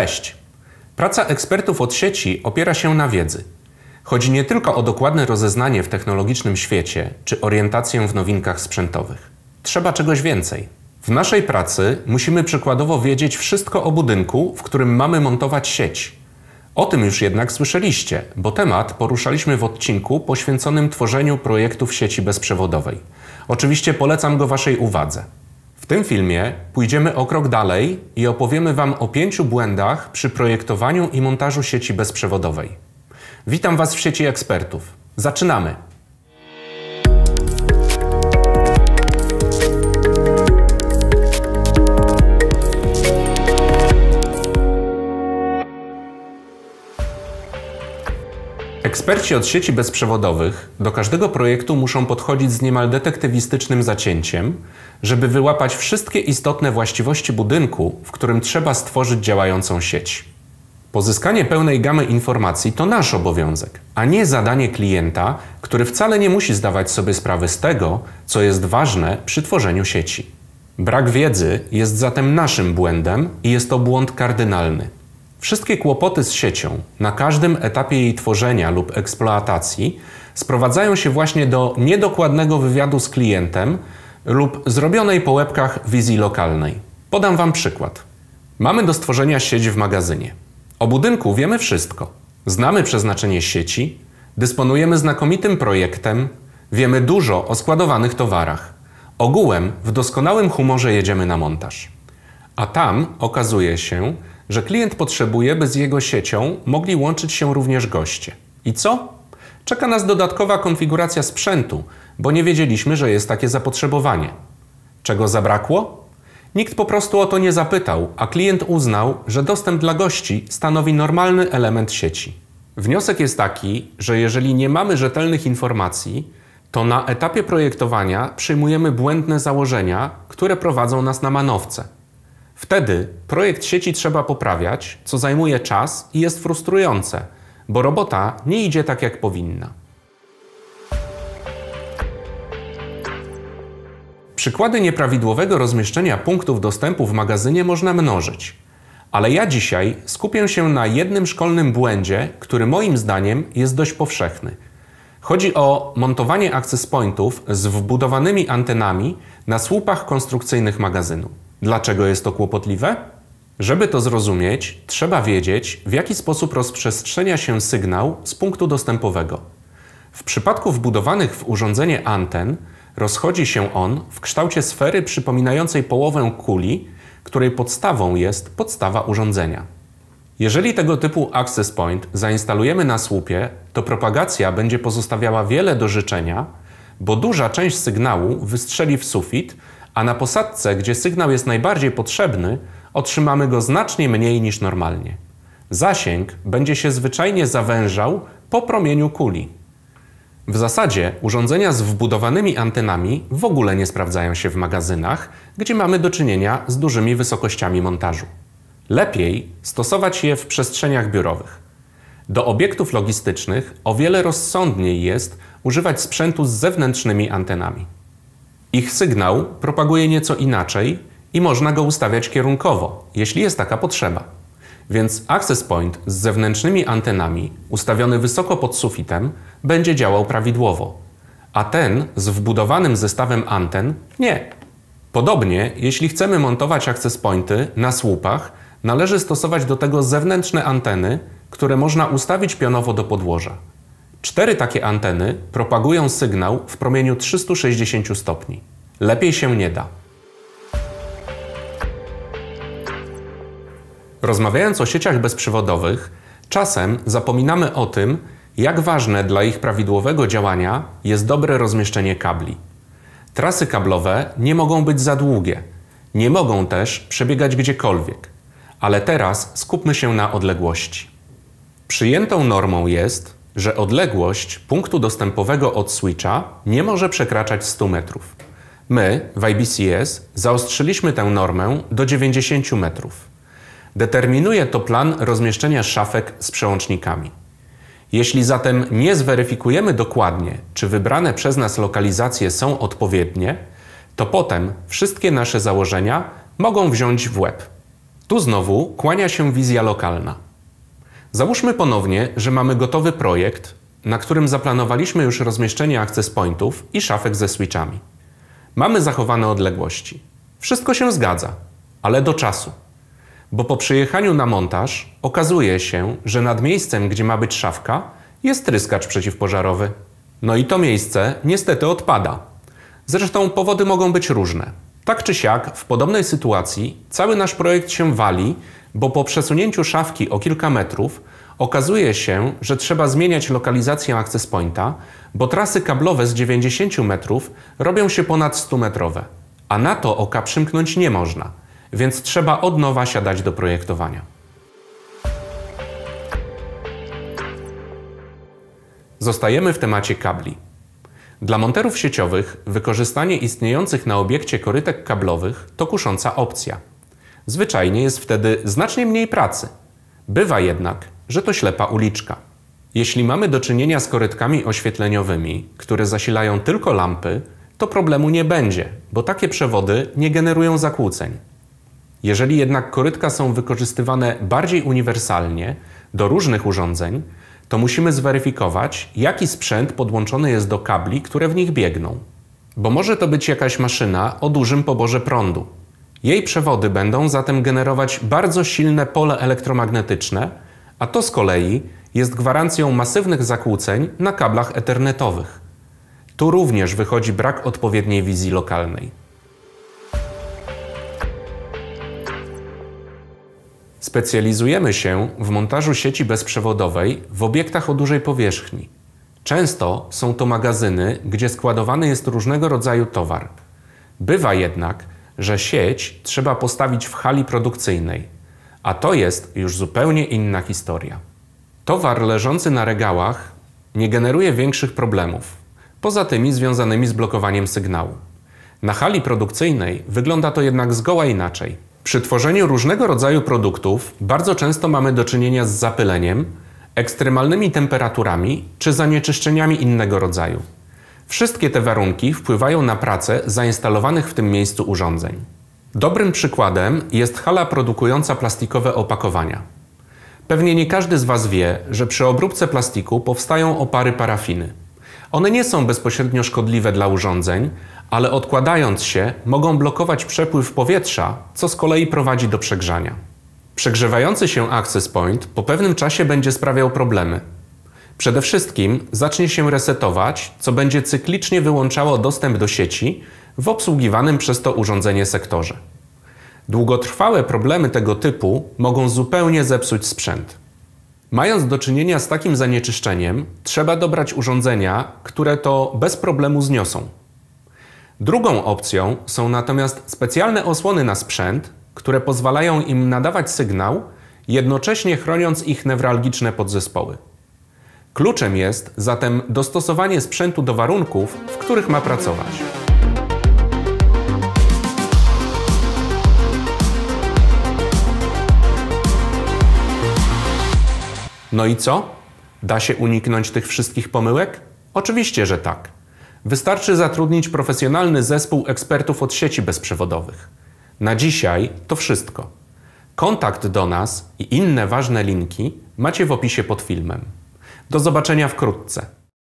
Cześć! Praca ekspertów od sieci opiera się na wiedzy. Chodzi nie tylko o dokładne rozeznanie w technologicznym świecie czy orientację w nowinkach sprzętowych. Trzeba czegoś więcej. W naszej pracy musimy przykładowo wiedzieć wszystko o budynku, w którym mamy montować sieć. O tym już jednak słyszeliście, bo temat poruszaliśmy w odcinku poświęconym tworzeniu projektów sieci bezprzewodowej. Oczywiście polecam go Waszej uwadze. W tym filmie pójdziemy o krok dalej i opowiemy Wam o pięciu błędach przy projektowaniu i montażu sieci bezprzewodowej. Witam Was w sieci ekspertów. Zaczynamy! Eksperci od sieci bezprzewodowych do każdego projektu muszą podchodzić z niemal detektywistycznym zacięciem, żeby wyłapać wszystkie istotne właściwości budynku, w którym trzeba stworzyć działającą sieć. Pozyskanie pełnej gamy informacji to nasz obowiązek, a nie zadanie klienta, który wcale nie musi zdawać sobie sprawy z tego, co jest ważne przy tworzeniu sieci. Brak wiedzy jest zatem naszym błędem i jest to błąd kardynalny. Wszystkie kłopoty z siecią na każdym etapie jej tworzenia lub eksploatacji sprowadzają się właśnie do niedokładnego wywiadu z klientem lub zrobionej po łebkach wizji lokalnej. Podam Wam przykład. Mamy do stworzenia sieć w magazynie. O budynku wiemy wszystko. Znamy przeznaczenie sieci, dysponujemy znakomitym projektem, wiemy dużo o składowanych towarach. Ogółem w doskonałym humorze jedziemy na montaż. A tam okazuje się, że klient potrzebuje, by z jego siecią mogli łączyć się również goście. I co? Czeka nas dodatkowa konfiguracja sprzętu, bo nie wiedzieliśmy, że jest takie zapotrzebowanie. Czego zabrakło? Nikt po prostu o to nie zapytał, a klient uznał, że dostęp dla gości stanowi normalny element sieci. Wniosek jest taki, że jeżeli nie mamy rzetelnych informacji, to na etapie projektowania przyjmujemy błędne założenia, które prowadzą nas na manowce. Wtedy projekt sieci trzeba poprawiać, co zajmuje czas i jest frustrujące, bo robota nie idzie tak jak powinna. Przykłady nieprawidłowego rozmieszczenia punktów dostępu w magazynie można mnożyć, ale ja dzisiaj skupię się na jednym szkolnym błędzie, który moim zdaniem jest dość powszechny. Chodzi o montowanie access pointów z wbudowanymi antenami na słupach konstrukcyjnych magazynu. Dlaczego jest to kłopotliwe? Żeby to zrozumieć, trzeba wiedzieć, w jaki sposób rozprzestrzenia się sygnał z punktu dostępowego. W przypadku wbudowanych w urządzenie anten rozchodzi się on w kształcie sfery przypominającej połowę kuli, której podstawą jest podstawa urządzenia. Jeżeli tego typu access point zainstalujemy na słupie, to propagacja będzie pozostawiała wiele do życzenia, bo duża część sygnału wystrzeli w sufit, a na posadce, gdzie sygnał jest najbardziej potrzebny, otrzymamy go znacznie mniej niż normalnie. Zasięg będzie się zwyczajnie zawężał po promieniu kuli. W zasadzie urządzenia z wbudowanymi antenami w ogóle nie sprawdzają się w magazynach, gdzie mamy do czynienia z dużymi wysokościami montażu. Lepiej stosować je w przestrzeniach biurowych. Do obiektów logistycznych o wiele rozsądniej jest używać sprzętu z zewnętrznymi antenami. Ich sygnał propaguje nieco inaczej i można go ustawiać kierunkowo, jeśli jest taka potrzeba. Więc access point z zewnętrznymi antenami, ustawiony wysoko pod sufitem, będzie działał prawidłowo, a ten z wbudowanym zestawem anten nie. Podobnie, jeśli chcemy montować access pointy na słupach, należy stosować do tego zewnętrzne anteny, które można ustawić pionowo do podłoża. Cztery takie anteny propagują sygnał w promieniu 360 stopni. Lepiej się nie da. Rozmawiając o sieciach bezprzewodowych, czasem zapominamy o tym, jak ważne dla ich prawidłowego działania jest dobre rozmieszczenie kabli. Trasy kablowe nie mogą być za długie, nie mogą też przebiegać gdziekolwiek. Ale teraz skupmy się na odległości. Przyjętą normą jest, że odległość punktu dostępowego od switcha nie może przekraczać 100 metrów. My w IBCS zaostrzyliśmy tę normę do 90 metrów. Determinuje to plan rozmieszczenia szafek z przełącznikami. Jeśli zatem nie zweryfikujemy dokładnie, czy wybrane przez nas lokalizacje są odpowiednie, to potem wszystkie nasze założenia mogą wziąć w łeb. Tu znowu kłania się wizja lokalna. Załóżmy ponownie, że mamy gotowy projekt, na którym zaplanowaliśmy już rozmieszczenie access pointów i szafek ze switchami. Mamy zachowane odległości. Wszystko się zgadza, ale do czasu. Bo po przyjechaniu na montaż okazuje się, że nad miejscem, gdzie ma być szafka, jest tryskacz przeciwpożarowy. No i to miejsce niestety odpada. Zresztą powody mogą być różne. Tak czy siak, w podobnej sytuacji cały nasz projekt się wali bo po przesunięciu szafki o kilka metrów okazuje się, że trzeba zmieniać lokalizację access pointa, bo trasy kablowe z 90 metrów robią się ponad 100 metrowe, a na to oka przymknąć nie można, więc trzeba od nowa siadać do projektowania. Zostajemy w temacie kabli. Dla monterów sieciowych wykorzystanie istniejących na obiekcie korytek kablowych to kusząca opcja – Zwyczajnie jest wtedy znacznie mniej pracy. Bywa jednak, że to ślepa uliczka. Jeśli mamy do czynienia z korytkami oświetleniowymi, które zasilają tylko lampy, to problemu nie będzie, bo takie przewody nie generują zakłóceń. Jeżeli jednak korytka są wykorzystywane bardziej uniwersalnie do różnych urządzeń, to musimy zweryfikować, jaki sprzęt podłączony jest do kabli, które w nich biegną. Bo może to być jakaś maszyna o dużym poborze prądu, jej przewody będą zatem generować bardzo silne pole elektromagnetyczne, a to z kolei jest gwarancją masywnych zakłóceń na kablach ethernetowych. Tu również wychodzi brak odpowiedniej wizji lokalnej. Specjalizujemy się w montażu sieci bezprzewodowej w obiektach o dużej powierzchni. Często są to magazyny, gdzie składowany jest różnego rodzaju towar. Bywa jednak, że sieć trzeba postawić w hali produkcyjnej, a to jest już zupełnie inna historia. Towar leżący na regałach nie generuje większych problemów, poza tymi związanymi z blokowaniem sygnału. Na hali produkcyjnej wygląda to jednak zgoła inaczej. Przy tworzeniu różnego rodzaju produktów bardzo często mamy do czynienia z zapyleniem, ekstremalnymi temperaturami czy zanieczyszczeniami innego rodzaju. Wszystkie te warunki wpływają na pracę zainstalowanych w tym miejscu urządzeń. Dobrym przykładem jest hala produkująca plastikowe opakowania. Pewnie nie każdy z Was wie, że przy obróbce plastiku powstają opary parafiny. One nie są bezpośrednio szkodliwe dla urządzeń, ale odkładając się mogą blokować przepływ powietrza, co z kolei prowadzi do przegrzania. Przegrzewający się access point po pewnym czasie będzie sprawiał problemy, Przede wszystkim zacznie się resetować, co będzie cyklicznie wyłączało dostęp do sieci w obsługiwanym przez to urządzenie sektorze. Długotrwałe problemy tego typu mogą zupełnie zepsuć sprzęt. Mając do czynienia z takim zanieczyszczeniem, trzeba dobrać urządzenia, które to bez problemu zniosą. Drugą opcją są natomiast specjalne osłony na sprzęt, które pozwalają im nadawać sygnał, jednocześnie chroniąc ich newralgiczne podzespoły. Kluczem jest zatem dostosowanie sprzętu do warunków, w których ma pracować. No i co? Da się uniknąć tych wszystkich pomyłek? Oczywiście, że tak. Wystarczy zatrudnić profesjonalny zespół ekspertów od sieci bezprzewodowych. Na dzisiaj to wszystko. Kontakt do nas i inne ważne linki macie w opisie pod filmem. Do zobaczenia wkrótce.